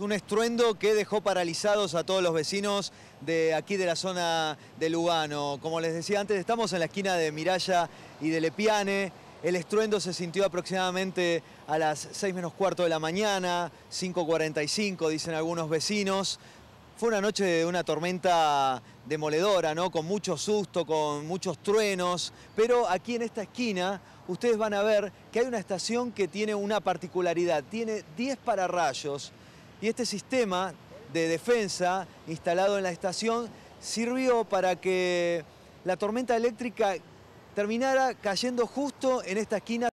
Un estruendo que dejó paralizados a todos los vecinos de aquí de la zona de Lugano. Como les decía antes, estamos en la esquina de Miralla y de Lepiane. El estruendo se sintió aproximadamente a las 6 menos cuarto de la mañana, 5.45 dicen algunos vecinos. Fue una noche de una tormenta demoledora, ¿no? Con mucho susto, con muchos truenos. Pero aquí en esta esquina ustedes van a ver que hay una estación que tiene una particularidad. Tiene 10 pararrayos y este sistema de defensa instalado en la estación sirvió para que la tormenta eléctrica terminara cayendo justo en esta esquina